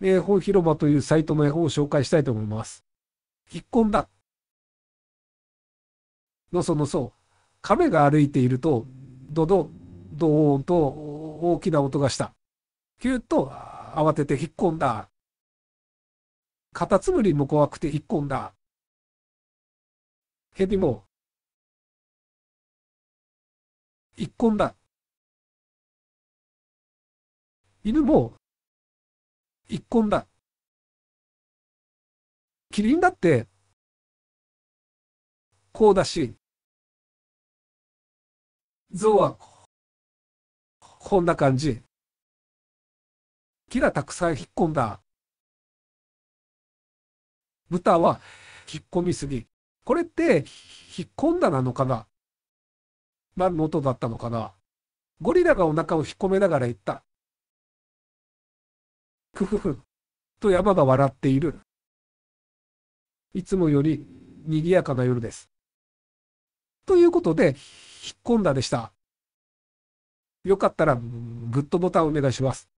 名本広場というサイトの絵本を紹介したいと思います。引っ込んだ。のそのそ、亀が歩いていると、ドド、ドーンと大きな音がした。キュッと慌てて引っ込んだ。カタツムリも怖くて引っ込んだ。ヘビも、引っ込んだ。犬も一根だ。キリンだって、こうだし、象は、こんな感じ。木がたくさん引っ込んだ。豚は、引っ込みすぎ。これって、引っ込んだなのかな何の音だったのかなゴリラがお腹を引っ込めながら言った。ふふふ、と山が笑っている。いつもより賑やかな夜です。ということで、引っ込んだでした。よかったら、グッドボタンお願いします。